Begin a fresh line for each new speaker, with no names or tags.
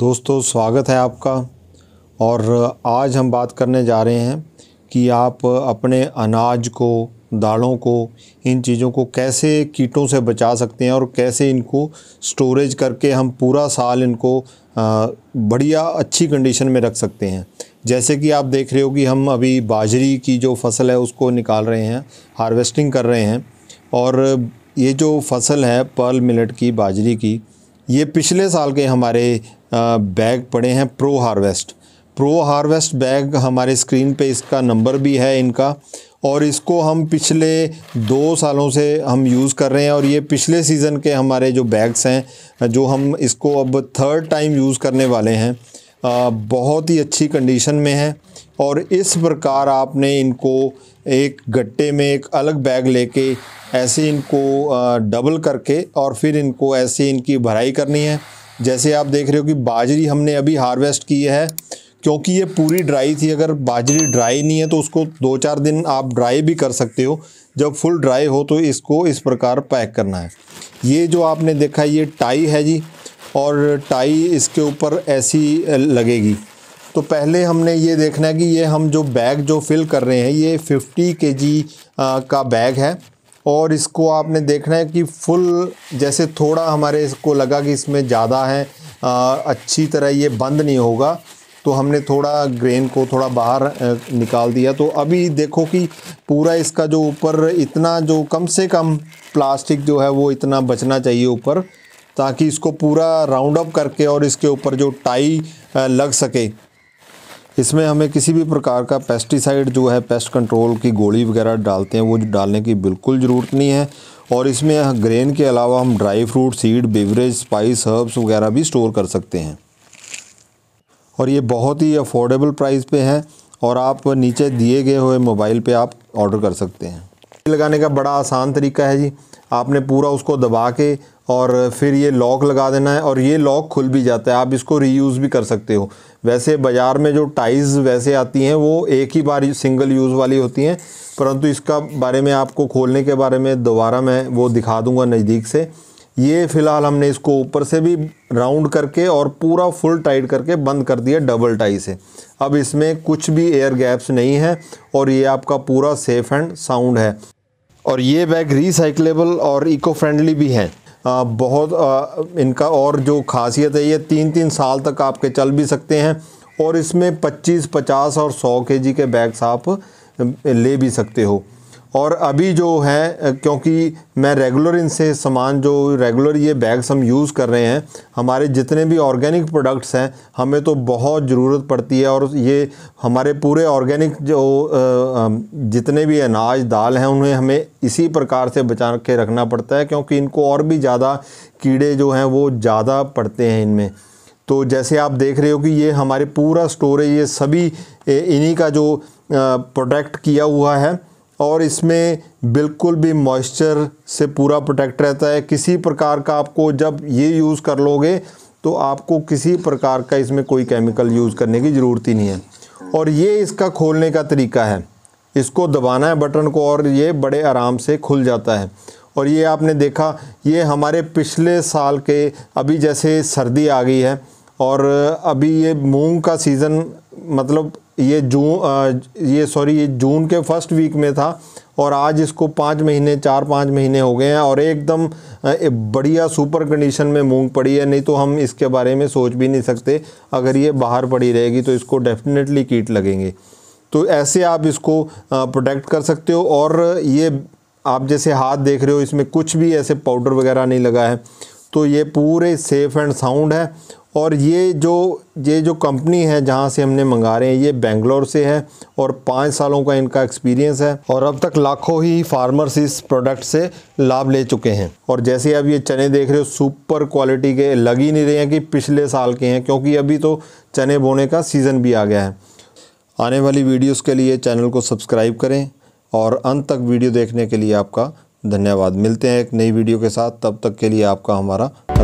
दोस्तों स्वागत है आपका और आज हम बात करने जा रहे हैं कि आप अपने अनाज को दालों को इन चीज़ों को कैसे कीटों से बचा सकते हैं और कैसे इनको स्टोरेज करके हम पूरा साल इनको बढ़िया अच्छी कंडीशन में रख सकते हैं जैसे कि आप देख रहे हो कि हम अभी बाजरी की जो फसल है उसको निकाल रहे हैं हार्वेस्टिंग कर रहे हैं और ये जो फसल है पर्ल मिलट की बाजरी की ये पिछले साल के हमारे बैग पड़े हैं pro harvest pro harvest bag हमारे स्क्रीन पे इसका नंबर भी है इनका और इसको हम पिछले दो सालों से हम यूज़ कर रहे हैं और ये पिछले सीज़न के हमारे जो बैग्स हैं जो हम इसको अब थर्ड टाइम यूज़ करने वाले हैं आ, बहुत ही अच्छी कंडीशन में है और इस प्रकार आपने इनको एक गट्टे में एक अलग बैग लेके ऐसे इनको डबल करके और फिर इनको ऐसे इनकी भराई करनी है जैसे आप देख रहे हो कि बाजरी हमने अभी हार्वेस्ट की है क्योंकि ये पूरी ड्राई थी अगर बाजरी ड्राई नहीं है तो उसको दो चार दिन आप ड्राई भी कर सकते हो जब फुल ड्राई हो तो इसको इस प्रकार पैक करना है ये जो आपने देखा ये टाई है जी और टाई इसके ऊपर ऐसी लगेगी तो पहले हमने ये देखना है कि ये हम जो बैग जो फिल कर रहे हैं ये 50 के का बैग है और इसको आपने देखना है कि फुल जैसे थोड़ा हमारे इसको लगा कि इसमें ज़्यादा है आ, अच्छी तरह ये बंद नहीं होगा तो हमने थोड़ा ग्रेन को थोड़ा बाहर निकाल दिया तो अभी देखो कि पूरा इसका जो ऊपर इतना जो कम से कम प्लास्टिक जो है वो इतना बचना चाहिए ऊपर ताकि इसको पूरा राउंड अप करके और इसके ऊपर जो टाई लग सके इसमें हमें किसी भी प्रकार का पेस्टिसाइड जो है पेस्ट कंट्रोल की गोली वगैरह डालते हैं वो डालने की बिल्कुल ज़रूरत नहीं है और इसमें ग्रेन के अलावा हम dry fruit seed beverage spice herbs वगैरह भी स्टोर कर सकते हैं और ये बहुत ही अफोर्डेबल प्राइस पे हैं और आप नीचे दिए गए हुए मोबाइल पे आप ऑर्डर कर सकते हैं लगाने का बड़ा आसान तरीका है जी आपने पूरा उसको दबा के और फिर ये लॉक लगा देना है और ये लॉक खुल भी जाता है आप इसको रीयूज़ भी कर सकते हो वैसे बाज़ार में जो टाइज़ वैसे आती हैं वो एक ही बार सिंगल यूज़ वाली होती हैं परंतु इसका बारे में आपको खोलने के बारे में दोबारा मैं वो दिखा दूँगा नज़दीक से ये फ़िलहाल हमने इसको ऊपर से भी राउंड करके और पूरा फुल टाइट करके बंद कर दिया डबल टाई से अब इसमें कुछ भी एयर गैप्स नहीं है और ये आपका पूरा सेफ़ एंड साउंड है और ये बैग रिसाइकलेबल और इको फ्रेंडली भी हैं बहुत इनका और जो खासियत है ये तीन तीन साल तक आपके चल भी सकते हैं और इसमें 25, 50 और 100 के के बैग्स आप ले भी सकते हो और अभी जो है क्योंकि मैं रेगुलर इनसे सामान जो रेगुलर ये बैग्स हम यूज़ कर रहे हैं हमारे जितने भी ऑर्गेनिक प्रोडक्ट्स हैं हमें तो बहुत ज़रूरत पड़ती है और ये हमारे पूरे ऑर्गेनिक जो जितने भी अनाज दाल हैं उन्हें हमें इसी प्रकार से बचा के रखना पड़ता है क्योंकि इनको और भी ज़्यादा कीड़े जो हैं वो ज़्यादा पड़ते हैं इनमें तो जैसे आप देख रहे हो कि ये हमारे पूरा स्टोरेज ये सभी इन्हीं का जो प्रोटेक्ट किया हुआ है और इसमें बिल्कुल भी मॉइस्चर से पूरा प्रोटेक्ट रहता है किसी प्रकार का आपको जब ये यूज़ कर लोगे तो आपको किसी प्रकार का इसमें कोई केमिकल यूज़ करने की ज़रूरत ही नहीं है और ये इसका खोलने का तरीका है इसको दबाना है बटन को और ये बड़े आराम से खुल जाता है और ये आपने देखा ये हमारे पिछले साल के अभी जैसे सर्दी आ गई है और अभी ये मूंग का सीज़न मतलब ये जून ये सॉरी ये जून के फर्स्ट वीक में था और आज इसको पाँच महीने चार पाँच महीने हो गए हैं और एकदम बढ़िया सुपर कंडीशन में मूंग पड़ी है नहीं तो हम इसके बारे में सोच भी नहीं सकते अगर ये बाहर पड़ी रहेगी तो इसको डेफिनेटली कीट लगेंगे तो ऐसे आप इसको प्रोटेक्ट कर सकते हो और ये आप जैसे हाथ देख रहे हो इसमें कुछ भी ऐसे पाउडर वगैरह नहीं लगा है तो ये पूरे सेफ़ एंड साउंड है और ये जो ये जो कंपनी है जहाँ से हमने मंगा रहे हैं ये बेंगलोर से है और पाँच सालों का इनका एक्सपीरियंस है और अब तक लाखों ही फार्मर्स इस प्रोडक्ट से लाभ ले चुके हैं और जैसे अब ये चने देख रहे हो सुपर क्वालिटी के लग ही नहीं रहे हैं कि पिछले साल के हैं क्योंकि अभी तो चने बोने का सीज़न भी आ गया है आने वाली वीडियोज़ के लिए चैनल को सब्सक्राइब करें और अंत तक वीडियो देखने के लिए आपका धन्यवाद मिलते हैं एक नई वीडियो के साथ तब तक के लिए आपका हमारा